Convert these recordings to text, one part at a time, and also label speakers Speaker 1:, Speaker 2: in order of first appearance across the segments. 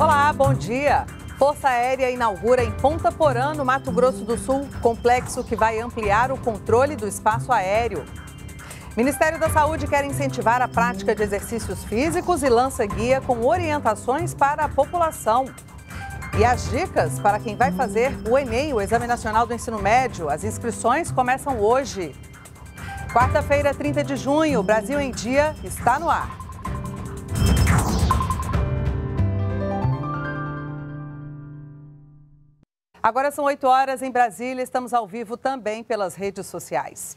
Speaker 1: Olá, bom dia. Força Aérea inaugura em Ponta Porã, no Mato Grosso do Sul, complexo que vai ampliar o controle do espaço aéreo. Ministério da Saúde quer incentivar a prática de exercícios físicos e lança guia com orientações para a população. E as dicas para quem vai fazer o Enem, o Exame Nacional do Ensino Médio. As inscrições começam hoje. Quarta-feira, 30 de junho, Brasil em Dia está no ar. Agora são 8 horas em Brasília, estamos ao vivo também pelas redes sociais.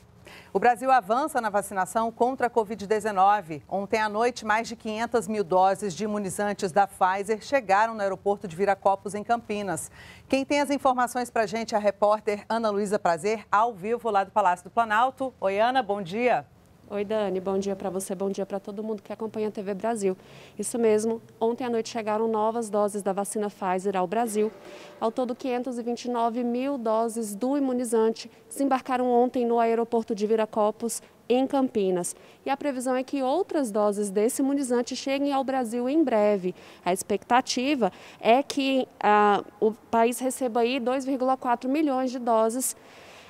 Speaker 1: O Brasil avança na vacinação contra a Covid-19. Ontem à noite, mais de 500 mil doses de imunizantes da Pfizer chegaram no aeroporto de Viracopos, em Campinas. Quem tem as informações para a gente é a repórter Ana Luísa Prazer, ao vivo lá do Palácio do Planalto. Oi, Ana, bom
Speaker 2: dia. Oi, Dani, bom dia para você, bom dia para todo mundo que acompanha a TV Brasil. Isso mesmo, ontem à noite chegaram novas doses da vacina Pfizer ao Brasil. Ao todo, 529 mil doses do imunizante desembarcaram ontem no aeroporto de Viracopos, em Campinas. E a previsão é que outras doses desse imunizante cheguem ao Brasil em breve. A expectativa é que ah, o país receba aí 2,4 milhões de doses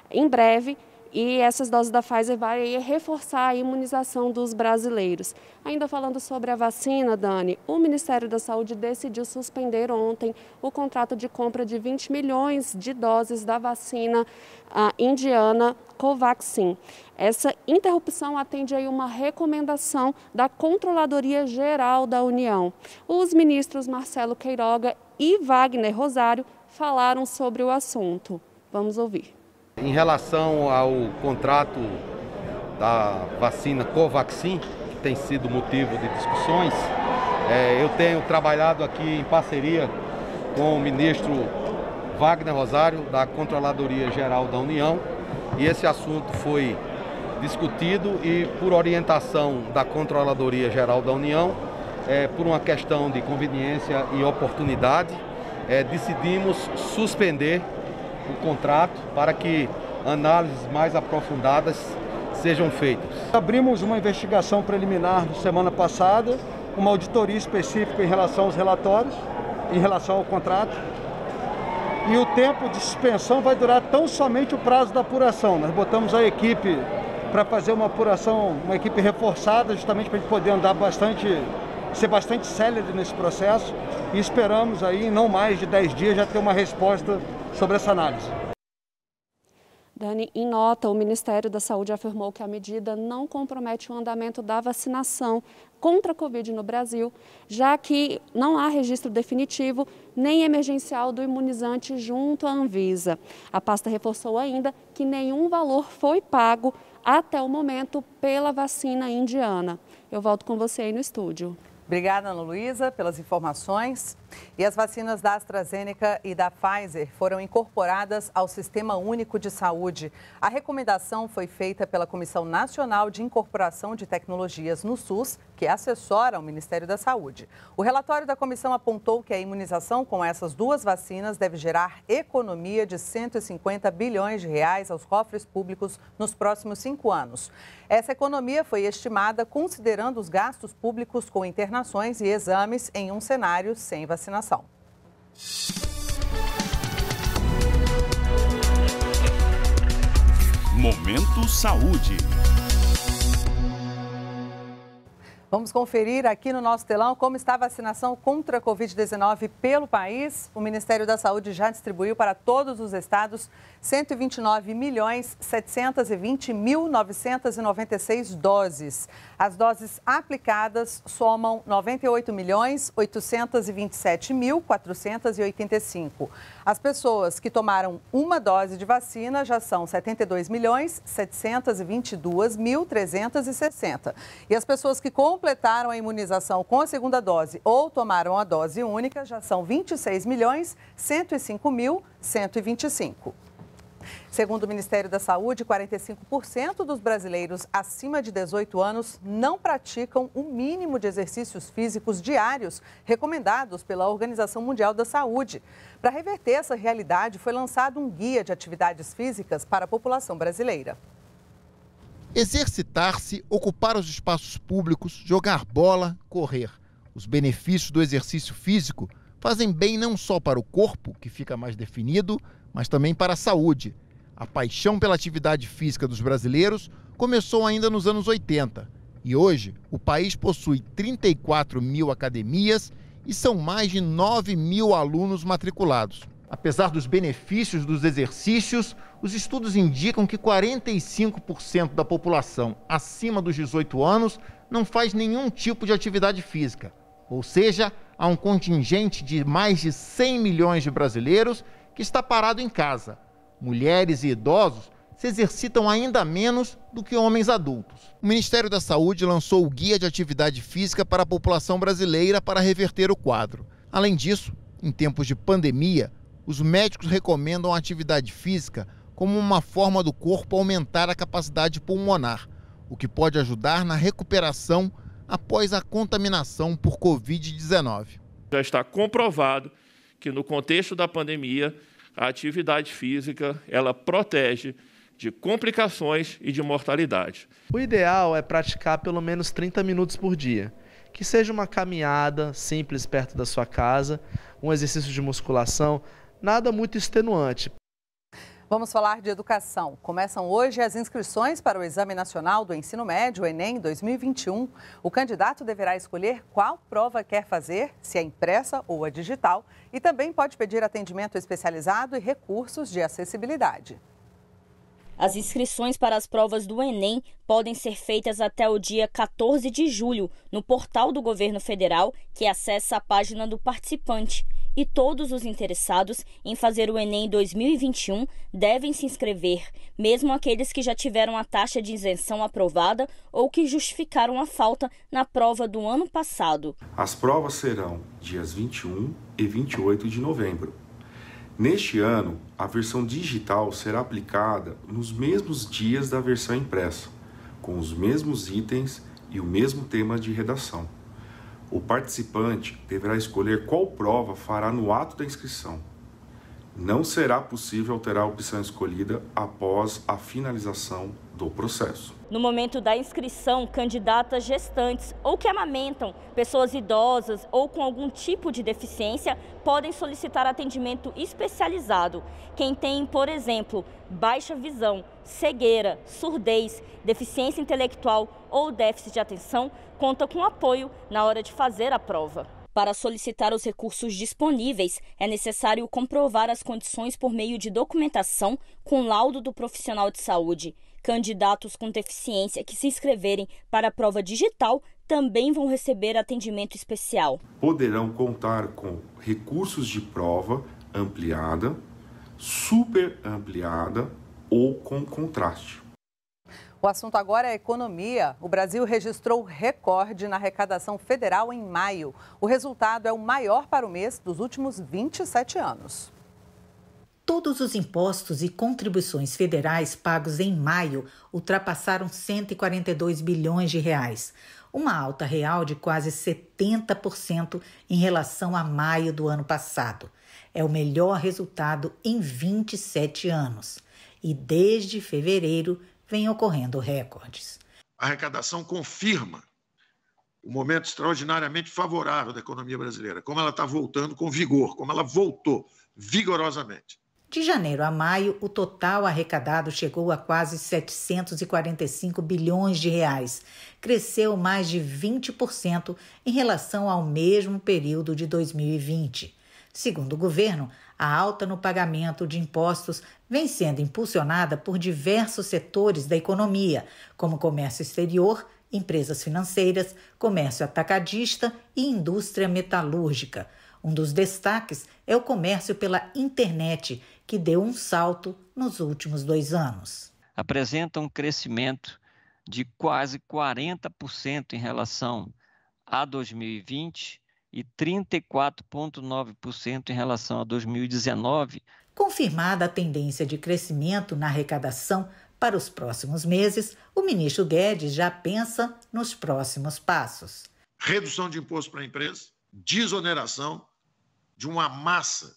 Speaker 2: em breve e essas doses da Pfizer vai reforçar a imunização dos brasileiros. Ainda falando sobre a vacina, Dani, o Ministério da Saúde decidiu suspender ontem o contrato de compra de 20 milhões de doses da vacina ah, indiana Covaxin. Essa interrupção atende aí uma recomendação da Controladoria Geral da União. Os ministros Marcelo Queiroga e Wagner Rosário falaram sobre o assunto. Vamos ouvir.
Speaker 3: Em relação ao contrato da vacina Covaxin, que tem sido motivo de discussões, é, eu tenho trabalhado aqui em parceria com o ministro Wagner Rosário, da Controladoria Geral da União, e esse assunto foi discutido e por orientação da Controladoria Geral da União, é, por uma questão de conveniência e oportunidade, é, decidimos suspender o contrato para que análises mais aprofundadas sejam feitas. Abrimos uma investigação preliminar semana passada, uma auditoria específica em relação aos relatórios, em relação ao contrato. E o tempo de suspensão vai durar tão somente o prazo da apuração. Nós botamos a equipe para fazer uma apuração, uma equipe reforçada, justamente para a gente poder andar bastante, ser bastante célebre nesse processo. E esperamos aí, em não mais de 10 dias, já ter uma resposta sobre essa análise.
Speaker 2: Dani, em nota, o Ministério da Saúde afirmou que a medida não compromete o andamento da vacinação contra a Covid no Brasil, já que não há registro definitivo nem emergencial do imunizante junto à Anvisa. A pasta reforçou ainda que nenhum valor foi pago até o momento pela vacina indiana. Eu volto com você aí no estúdio. Obrigada, Ana Luísa,
Speaker 1: pelas informações. E as vacinas da AstraZeneca e da Pfizer foram incorporadas ao Sistema Único de Saúde. A recomendação foi feita pela Comissão Nacional de Incorporação de Tecnologias no SUS, que assessora o Ministério da Saúde. O relatório da comissão apontou que a imunização com essas duas vacinas deve gerar economia de 150 bilhões de reais aos cofres públicos nos próximos cinco anos. Essa economia foi estimada considerando os gastos públicos com internações e exames em um cenário sem vacina vacinação.
Speaker 3: Momento Saúde.
Speaker 1: Vamos conferir aqui no nosso telão como está a vacinação contra a Covid-19 pelo país. O Ministério da Saúde já distribuiu para todos os estados 129 milhões doses. As doses aplicadas somam 98 milhões As pessoas que tomaram uma dose de vacina já são 72 milhões E as pessoas que compram completaram a imunização com a segunda dose ou tomaram a dose única já são 26 milhões 105 mil 125. Segundo o Ministério da Saúde, 45% dos brasileiros acima de 18 anos não praticam o mínimo de exercícios físicos diários recomendados pela Organização Mundial da Saúde. Para reverter essa realidade, foi lançado um guia de atividades físicas para a população brasileira.
Speaker 3: Exercitar-se, ocupar os espaços públicos, jogar bola, correr. Os benefícios do exercício físico fazem bem não só para o corpo, que fica mais definido, mas também para a saúde. A paixão pela atividade física dos brasileiros começou ainda nos anos 80 e hoje o país possui 34 mil academias e são mais de 9 mil alunos matriculados. Apesar dos benefícios dos exercícios, os estudos indicam que 45% da população acima dos 18 anos não faz nenhum tipo de atividade física. Ou seja, há um contingente de mais de 100 milhões de brasileiros que está parado em casa. Mulheres e idosos se exercitam ainda menos do que homens adultos. O Ministério da Saúde lançou o Guia de Atividade Física para a População Brasileira para reverter o quadro. Além disso, em tempos de pandemia, os médicos recomendam atividade física como uma forma do corpo aumentar a capacidade pulmonar, o que pode ajudar na recuperação após a contaminação por Covid-19. Já está comprovado que no contexto da pandemia, a atividade física ela protege de complicações e de mortalidade.
Speaker 4: O ideal é praticar pelo menos 30 minutos por dia, que seja uma caminhada simples perto da sua casa, um exercício de musculação, nada muito extenuante.
Speaker 1: Vamos falar de educação. Começam hoje as inscrições para o Exame Nacional do Ensino Médio, Enem 2021. O candidato deverá escolher qual prova quer fazer, se é impressa ou a digital, e também pode pedir atendimento especializado e recursos
Speaker 5: de acessibilidade. As inscrições para as provas do Enem podem ser feitas até o dia 14 de julho no portal do governo federal, que acessa a página do participante e todos os interessados em fazer o Enem 2021 devem se inscrever, mesmo aqueles que já tiveram a taxa de isenção aprovada ou que justificaram a falta na prova do ano passado.
Speaker 3: As provas serão dias 21 e 28 de novembro. Neste ano, a versão digital será aplicada nos mesmos dias da versão impressa, com os mesmos itens e o mesmo tema de redação. O participante deverá escolher qual prova fará no ato da inscrição não será possível alterar a opção escolhida após a finalização do processo.
Speaker 5: No momento da inscrição, candidatas gestantes ou que amamentam pessoas idosas ou com algum tipo de deficiência podem solicitar atendimento especializado. Quem tem, por exemplo, baixa visão, cegueira, surdez, deficiência intelectual ou déficit de atenção, conta com apoio na hora de fazer a prova. Para solicitar os recursos disponíveis, é necessário comprovar as condições por meio de documentação com laudo do profissional de saúde. Candidatos com deficiência que se inscreverem para a prova digital também vão receber atendimento especial.
Speaker 3: Poderão contar com recursos de prova ampliada, super ampliada ou com contraste.
Speaker 1: O assunto agora é economia. O Brasil registrou recorde na arrecadação federal em maio. O resultado é o maior para o mês dos últimos 27 anos.
Speaker 6: Todos os impostos e contribuições federais pagos em maio ultrapassaram 142 bilhões de reais, uma alta real de quase 70% em relação a maio do ano passado. É o melhor resultado em 27 anos. E desde fevereiro vem ocorrendo recordes.
Speaker 3: A arrecadação confirma o momento extraordinariamente favorável da economia brasileira, como ela está voltando com vigor, como ela voltou vigorosamente.
Speaker 6: De janeiro a maio, o total arrecadado chegou a quase 745 bilhões de reais, cresceu mais de 20% em relação ao mesmo período de 2020. Segundo o governo, a alta no pagamento de impostos vem sendo impulsionada por diversos setores da economia, como comércio exterior, empresas financeiras, comércio atacadista e indústria metalúrgica. Um dos destaques é o comércio pela internet, que deu um salto nos últimos dois anos.
Speaker 3: Apresenta um crescimento de quase 40% em relação a 2020 e 34,9% em relação a 2019.
Speaker 6: Confirmada a tendência de crescimento na arrecadação para os próximos meses, o ministro Guedes já pensa nos próximos passos.
Speaker 3: Redução de imposto para a empresa, desoneração de uma massa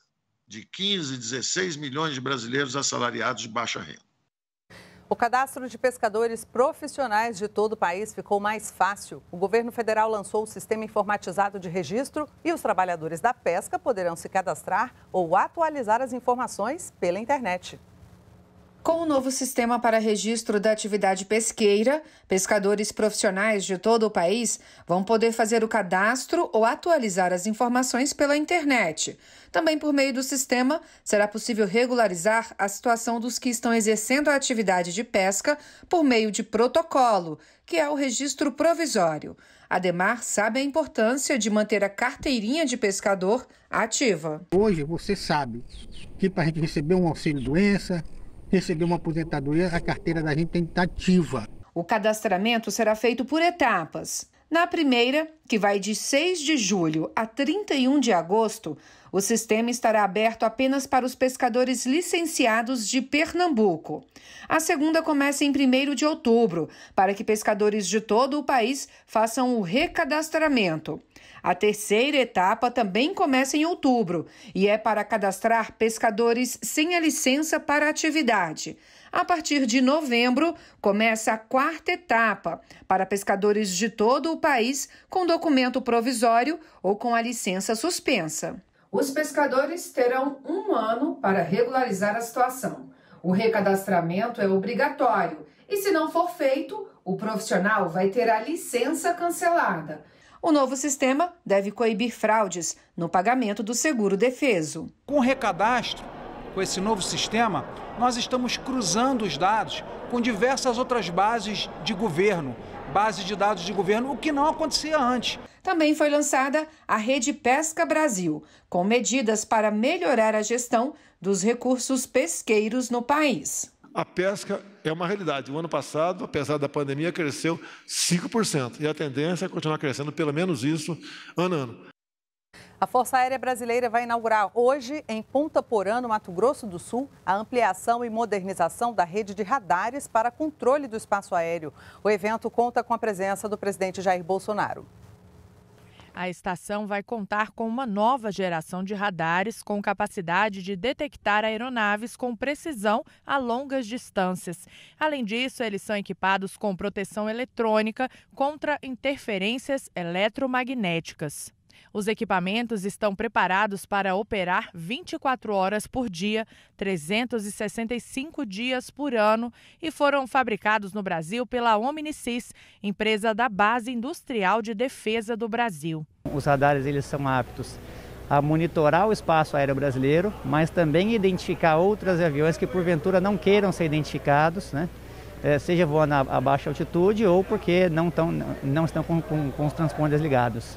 Speaker 3: de 15, 16 milhões de brasileiros assalariados de baixa renda.
Speaker 1: O cadastro de pescadores profissionais de todo o país ficou mais fácil. O governo federal lançou o sistema informatizado de registro e os trabalhadores da pesca poderão se cadastrar ou atualizar as informações pela internet. Com o novo sistema para
Speaker 7: registro da atividade pesqueira, pescadores profissionais de todo o país vão poder fazer o cadastro ou atualizar as informações pela internet. Também por meio do sistema, será possível regularizar a situação dos que estão exercendo a atividade de pesca por meio de protocolo, que é o registro provisório. Ademar sabe a importância de manter a carteirinha de pescador ativa. Hoje você sabe
Speaker 3: que para receber um auxílio
Speaker 7: doença, receber uma aposentadoria, a carteira da gente é tem que estar ativa. O cadastramento será feito por etapas. Na primeira, que vai de 6 de julho a 31 de agosto, o sistema estará aberto apenas para os pescadores licenciados de Pernambuco. A segunda começa em 1 de outubro, para que pescadores de todo o país façam o recadastramento. A terceira etapa também começa em outubro e é para cadastrar pescadores sem a licença para atividade. A partir de novembro, começa a quarta etapa para pescadores de todo o país com documento provisório ou com a licença suspensa. Os pescadores terão um ano para regularizar a situação. O recadastramento é obrigatório e, se não for feito, o profissional vai ter a licença cancelada. O novo sistema deve coibir fraudes no pagamento do seguro defeso.
Speaker 3: Com o recadastro, com esse novo sistema, nós estamos cruzando os dados com diversas outras bases de governo, base de dados de governo, o que não acontecia antes.
Speaker 7: Também foi lançada a Rede Pesca Brasil, com medidas para melhorar a gestão dos recursos pesqueiros no país.
Speaker 3: A pesca é uma realidade. O ano passado, apesar da pandemia, cresceu 5%. E a tendência é continuar crescendo pelo menos isso ano a ano.
Speaker 1: A Força Aérea Brasileira vai inaugurar hoje, em Ponta Porã, no Mato Grosso do Sul, a ampliação e modernização da rede de radares para controle do espaço aéreo. O evento conta com a presença do presidente Jair Bolsonaro.
Speaker 4: A estação vai contar com uma nova geração de radares com capacidade de detectar aeronaves com precisão a longas distâncias. Além disso, eles são equipados com proteção eletrônica contra interferências eletromagnéticas. Os equipamentos estão preparados para operar 24 horas por dia, 365 dias por ano e foram fabricados no Brasil pela Omnicis, empresa da Base Industrial de Defesa do Brasil.
Speaker 3: Os radares eles são aptos a monitorar o espaço aéreo brasileiro, mas também identificar outros aviões que porventura não queiram ser identificados, né? É, seja voando a, a, baixa altitude ou porque não, tão, não estão com, com, com os transponders ligados.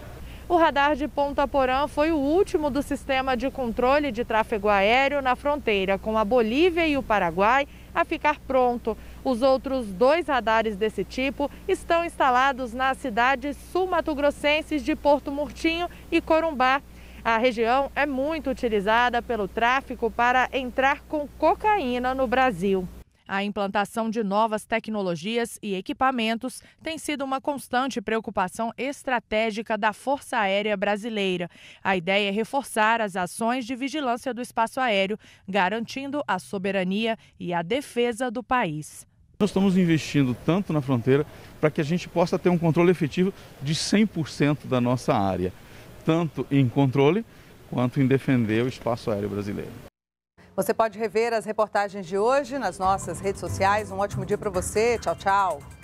Speaker 4: O radar de Ponta Porã foi o último do sistema de controle de tráfego aéreo na fronteira com a Bolívia e o Paraguai a ficar pronto. Os outros dois radares desse tipo estão instalados nas cidades sul-mato-grossenses de Porto Murtinho e Corumbá. A região é muito utilizada pelo tráfico para entrar com cocaína no Brasil. A implantação de novas tecnologias e equipamentos tem sido uma constante preocupação estratégica da Força Aérea Brasileira. A ideia é reforçar as ações de vigilância do espaço aéreo, garantindo a soberania e a defesa do país.
Speaker 3: Nós estamos investindo tanto na fronteira para que a gente possa ter um controle efetivo de 100% da nossa área, tanto em controle quanto em defender o espaço aéreo brasileiro.
Speaker 1: Você pode rever as reportagens de hoje nas nossas redes sociais. Um ótimo dia para você. Tchau, tchau.